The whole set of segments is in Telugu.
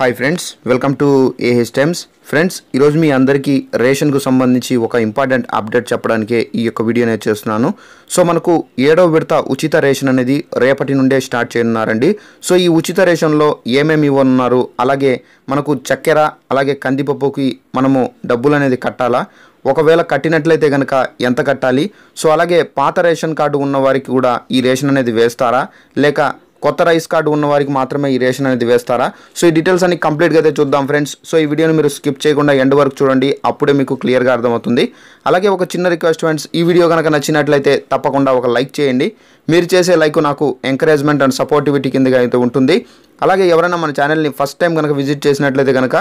hi friends welcome to A H times friends ఈరోజు మీ అందరికీ రేషన్కు సంబంధించి ఒక ఇంపార్టెంట్ అప్డేట్ చెప్పడానికే ఈ యొక్క వీడియో నేను చేస్తున్నాను సో మనకు ఏడవ విడత ఉచిత రేషన్ అనేది రేపటి నుండే స్టార్ట్ చేయనున్నారండి సో ఈ ఉచిత రేషన్లో ఏమేమి ఇవ్వనున్నారు అలాగే మనకు చక్కెర అలాగే కందిపప్పుకి మనము డబ్బులు అనేది కట్టాలా ఒకవేళ కట్టినట్లయితే కనుక ఎంత కట్టాలి సో అలాగే పాత రేషన్ కార్డు ఉన్న వారికి కూడా ఈ రేషన్ అనేది వేస్తారా లేక కొత్త రైస్ కార్డు ఉన్న వారికి మాత్రమే ఈ రేషన్ అనేది వేస్తారా సో ఈ డీటెయిల్స్ అన్ని కంప్లీట్గా అయితే చూద్దాం ఫ్రెండ్స్ సో ఈ వీడియోని మీరు స్కిప్ చేయకుండా ఎండ్ వరకు చూడండి అప్పుడే మీకు క్లియర్గా అర్థమవుతుంది అలాగే ఒక చిన్న రిక్వెస్ట్ ఫ్రెండ్స్ ఈ వీడియో కనుక నచ్చినట్లయితే తప్పకుండా ఒక లైక్ చేయండి మీరు చేసే లైక్ నాకు ఎంకరేజ్మెంట్ అండ్ సపోర్టివిటీ కిందగా అయితే ఉంటుంది అలాగే ఎవరైనా మన ఛానల్ని ఫస్ట్ టైం కనుక విజిట్ చేసినట్లయితే కనుక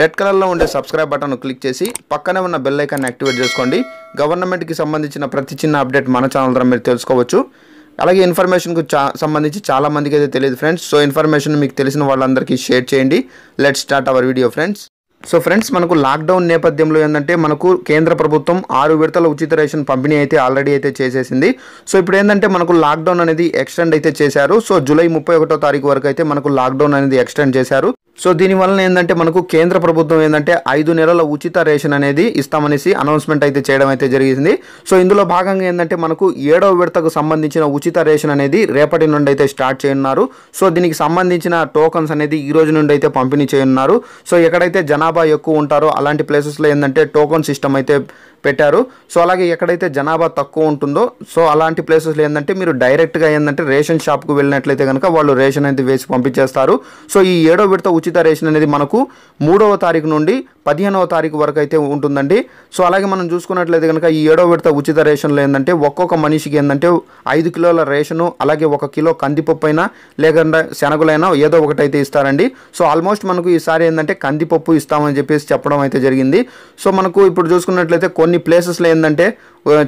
రెడ్ కలర్లో ఉండే సబ్స్క్రైబ్ బటన్ను క్లిక్ చేసి పక్కనే ఉన్న బెల్ ఐకాన్ని యాక్టివేట్ చేసుకోండి గవర్నమెంట్కి సంబంధించిన ప్రతి చిన్న అప్డేట్ మన ఛానల్ ద్వారా మీరు తెలుసుకోవచ్చు అలాగే ఇన్ఫర్మేషన్కు చా సంబంధించి చాలామందికి అయితే తెలియదు ఫ్రెండ్స్ సో ఇన్ఫర్మేషన్ మీకు తెలిసిన వాళ్ళందరికీ షేర్ చేయండి let start our video friends so friends మనకు లాక్డౌన్ నేపథ్యంలో ఏంటంటే మనకు కేంద్ర ప్రభుత్వం ఆరు విడతల ఉచిత రేషన్ పంపిణీ అయితే ఆల్రెడీ అయితే చేసేసింది సో ఇప్పుడు ఏంటంటే మనకు లాక్డౌన్ అనేది ఎక్స్టెండ్ అయితే చేశారు సో జూలై ముప్పై ఒకటో తారీఖు వరకు అయితే మనకు లాక్డౌన్ అనేది ఎక్స్టెండ్ చేశారు సో వలన ఏంటంటే మనకు కేంద్ర ప్రభుత్వం ఏంటంటే ఐదు నెలల ఉచిత రేషన్ అనేది ఇస్తామనేసి అనౌన్స్మెంట్ అయితే చేయడం అయితే జరిగింది సో ఇందులో భాగంగా ఏంటంటే మనకు ఏడవ విడతకు సంబంధించిన ఉచిత రేషన్ అనేది రేపటి నుండి అయితే స్టార్ట్ చేయనున్నారు సో దీనికి సంబంధించిన టోకన్స్ అనేది ఈ రోజు నుండి అయితే పంపిణీ చేయనున్నారు సో ఎక్కడైతే జనాభా ఎక్కువ ఉంటారో అలాంటి ప్లేసెస్లో ఏంటంటే టోకన్ సిస్టమ్ అయితే పెట్టారు సో అలాగే ఎక్కడైతే జనాభా తక్కువ ఉంటుందో సో అలాంటి ప్లేసెస్లో ఏంటంటే మీరు డైరెక్ట్గా ఏంటంటే రేషన్ షాప్కు వెళ్ళినట్లయితే కనుక వాళ్ళు రేషన్ అయితే వేసి పంపించేస్తారు సో ఈ ఏడో విడత ఉచిత రేషన్ అనేది మనకు మూడవ తారీఖు నుండి పదిహేనవ తారీఖు వరకు అయితే ఉంటుందండి సో అలాగే మనం చూసుకున్నట్లయితే కనుక ఈ ఏడో విడత ఉచిత రేషన్లో ఏంటంటే ఒక్కొక్క మనిషికి ఏంటంటే ఐదు కిలోల రేషను అలాగే ఒక కిలో కందిపప్పు అయినా లేకుండా శనగలైనా ఏదో ఒకటైతే ఇస్తారండి సో ఆల్మోస్ట్ మనకు ఈసారి ఏంటంటే కందిపప్పు ఇస్తామని చెప్పేసి చెప్పడం అయితే జరిగింది సో మనకు ఇప్పుడు చూసుకున్నట్లయితే కొన్ని ప్లేసెస్లో ఏంటంటే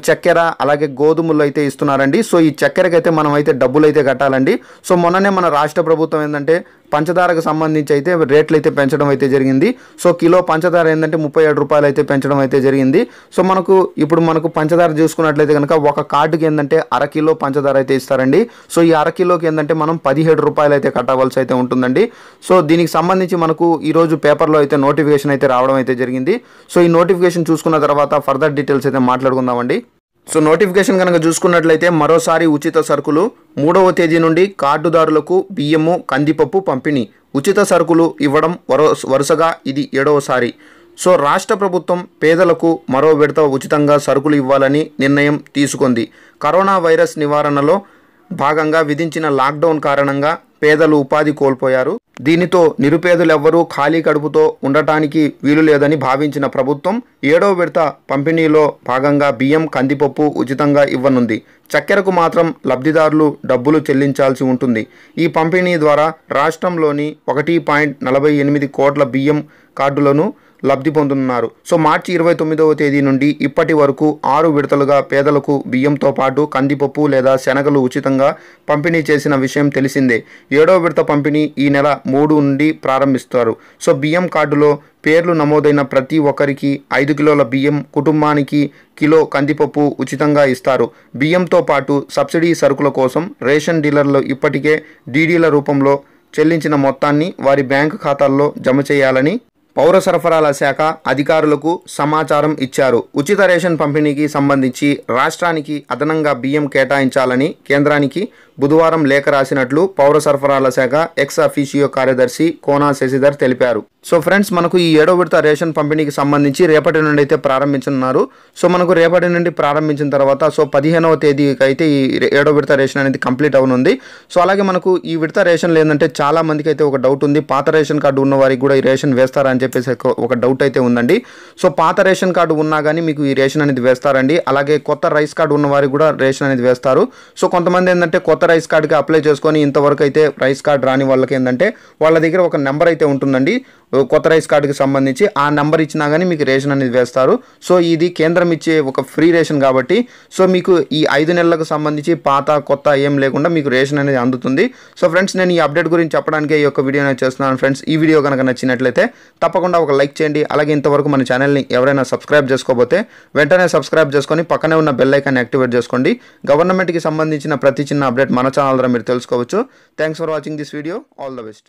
చక్కెర అలాగే గోధుమలు అయితే ఇస్తున్నారండి సో ఈ చక్కెరకైతే మనం అయితే డబ్బులు అయితే కట్టాలండి సో మొన్ననే మన రాష్ట్ర ప్రభుత్వం ఏంటంటే పంచదారకు సంబంధించి అయితే రేట్లు అయితే పెంచడం అయితే జరిగింది సో కిలో పంచదార ఏంటంటే ముప్పై ఏడు రూపాయలు అయితే పెంచడం అయితే జరిగింది సో మనకు ఇప్పుడు మనకు పంచదార చూసుకున్నట్లయితే కనుక ఒక కార్డుకి ఏంటంటే అరకిలో పంచదార అయితే ఇస్తారండి సో ఈ అరకిలోకి ఏంటంటే మనం పదిహేడు రూపాయలు అయితే కట్టవలసి అయితే ఉంటుందండి సో దీనికి సంబంధించి మనకు ఈరోజు పేపర్లో అయితే నోటిఫికేషన్ అయితే రావడం అయితే జరిగింది సో ఈ నోటిఫికేషన్ చూసుకున్న తర్వాత ఫర్దర్ డీటెయిల్స్ అయితే మాట్లాడుకుందామండి సో నోటిఫికేషన్ కనుక చూసుకున్నట్లయితే మరోసారి ఉచిత సరుకులు మూడవ తేదీ నుండి కార్డుదారులకు బియ్యము కందిపప్పు పంపిణీ ఉచిత సరుకులు ఇవ్వడం వరుసగా ఇది ఏడవసారి సో రాష్ట్ర ప్రభుత్వం పేదలకు మరో విడత ఉచితంగా సరుకులు ఇవ్వాలని నిర్ణయం తీసుకుంది కరోనా వైరస్ నివారణలో భాగంగా విధించిన లాక్డౌన్ కారణంగా పేదలు ఉపాధి కోల్పోయారు దీనితో నిరుపేదలెవ్వరూ ఖాళీ కడుపుతో ఉండటానికి వీలు లేదని భావించిన ప్రభుత్వం ఏడో విడత పంపిణీలో భాగంగా బియ్యం కందిపప్పు ఉచితంగా ఇవ్వనుంది చక్కెరకు మాత్రం లబ్ధిదారులు డబ్బులు చెల్లించాల్సి ఉంటుంది ఈ పంపిణీ ద్వారా రాష్ట్రంలోని ఒకటి పాయింట్ నలభై ఎనిమిది కోట్ల బియ్యం కార్డులను లబ్ధి పొందుతున్నారు సో మార్చి ఇరవై తొమ్మిదవ తేదీ నుండి ఇప్పటి వరకు ఆరు విడతలుగా పేదలకు బియ్యంతో పాటు కందిపప్పు లేదా శనగలు ఉచితంగా పంపిణీ చేసిన విషయం తెలిసిందే ఏడో విడత పంపిణీ ఈ నెల మూడు నుండి ప్రారంభిస్తారు సో బియ్యం కార్డులో పేర్లు నమోదైన ప్రతి ఒక్కరికి ఐదు కిలోల బియ్యం కుటుంబానికి కిలో కందిపప్పు ఉచితంగా ఇస్తారు బియ్యంతో పాటు సబ్సిడీ సరుకుల కోసం రేషన్ డీలర్లు ఇప్పటికే డీడీల రూపంలో చెల్లించిన మొత్తాన్ని వారి బ్యాంకు ఖాతాల్లో జమ చేయాలని పౌర సరఫరాల శాఖ అధికారులకు సమాచారం ఇచ్చారు ఉచిత రేషన్ పంపిణీకి సంబంధించి రాష్ట్రానికి అదనంగా బియ్యం కేటాయించాలని కేంద్రానికి బుధవారం లేఖ రాసినట్లు పౌర సరఫరాల శాఖ ఎక్స్ అఫీషియో కార్యదర్శి కోనా శశిధర్ తెలిపారు సో ఫ్రెండ్స్ మనకు ఈ ఏడో విడత రేషన్ పంపిణీకి సంబంధించి రేపటి నుండి అయితే ప్రారంభించనున్నారు సో మనకు రేపటి నుండి ప్రారంభించిన తర్వాత సో పదిహేనవ తేదీకి అయితే ఈ ఏడో విడత రేషన్ అనేది కంప్లీట్ అవనుంది సో అలాగే మనకు ఈ విడత రేషన్ లేదంటే చాలా మందికి అయితే ఒక డౌట్ ఉంది పాత రేషన్ కార్డు ఉన్న వారికి కూడా ఈ రేషన్ వేస్తారని చెప్పేసి ఒక డౌట్ అయితే ఉందండి సో పాత రేషన్ కార్డు ఉన్నా కానీ మీకు ఈ రేషన్ అనేది వేస్తారండి అలాగే కొత్త రైస్ కార్డు ఉన్న వారికి కూడా రేషన్ అనేది వేస్తారు సో కొంతమంది ఏంటంటే కొత్త రైస్ కార్డుకి అప్లై చేసుకొని ఇంతవరకు అయితే రైస్ కార్డు రాని వాళ్ళకి ఏంటంటే వాళ్ళ దగ్గర ఒక నెంబర్ అయితే ఉంటుందండి కొత్త రైస్ కార్డుకి సంబంధించి ఆ నెంబర్ ఇచ్చినా కానీ మీకు రేషన్ అనేది వేస్తారు సో ఇది కేంద్రం ఇచ్చే ఒక ఫ్రీ రేషన్ కాబట్టి సో మీకు ఈ ఐదు నెలలకు సంబంధించి పాత కొత్త ఏం లేకుండా మీకు రేషన్ అనేది అందుతుంది సో ఫ్రెండ్స్ నేను ఈ అప్డేట్ గురించి చెప్పడానికి ఈ యొక్క వీడియో నేను చేస్తున్నాను ఫ్రెండ్స్ ఈ వీడియో కనుక నచ్చినట్లయితే తప్ప తప్పకుండా ఒక లైక్ చేయండి అలాగే ఇంతవరకు మన ఛానల్ని ఎవరైనా సబ్స్క్రైబ్ చేసుకోబోతే వెంటనే సబ్స్క్రైబ్ చేసుకొని పక్కనే ఉన్న బెల్ ఐకాన్ యాక్టివేట్ చేసుకోండి గవర్నమెంట్కి సంబంధించిన ప్రతి చిన్న అప్డేట్ మన ఛానల్ ద్వారా మీరు తెలుసుకోవచ్చు thanks for watching this video all the best